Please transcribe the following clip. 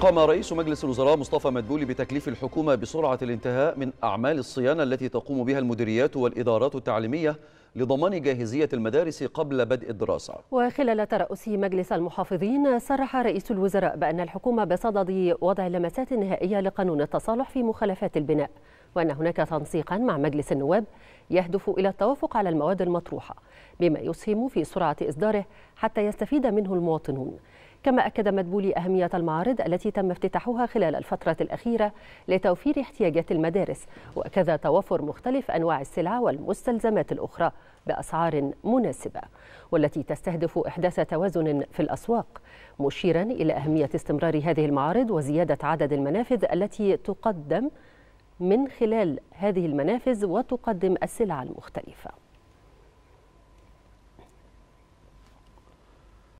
قام رئيس مجلس الوزراء مصطفى مدبولي بتكليف الحكومة بسرعة الانتهاء من أعمال الصيانة التي تقوم بها المديريات والإدارات التعليمية لضمان جاهزية المدارس قبل بدء الدراسة وخلال ترأس مجلس المحافظين صرح رئيس الوزراء بأن الحكومة بصدد وضع لمسات نهائية لقانون التصالح في مخالفات البناء وأن هناك تنسيقا مع مجلس النواب يهدف إلى التوافق على المواد المطروحة بما يسهم في سرعة إصداره حتى يستفيد منه المواطنون كما أكد مدبولي أهمية المعارض التي تم افتتاحها خلال الفترة الأخيرة لتوفير احتياجات المدارس وكذا توفر مختلف أنواع السلع والمستلزمات الأخرى بأسعار مناسبة والتي تستهدف إحداث توازن في الأسواق مشيرا إلى أهمية استمرار هذه المعارض وزيادة عدد المنافذ التي تقدم من خلال هذه المنافذ وتقدم السلع المختلفه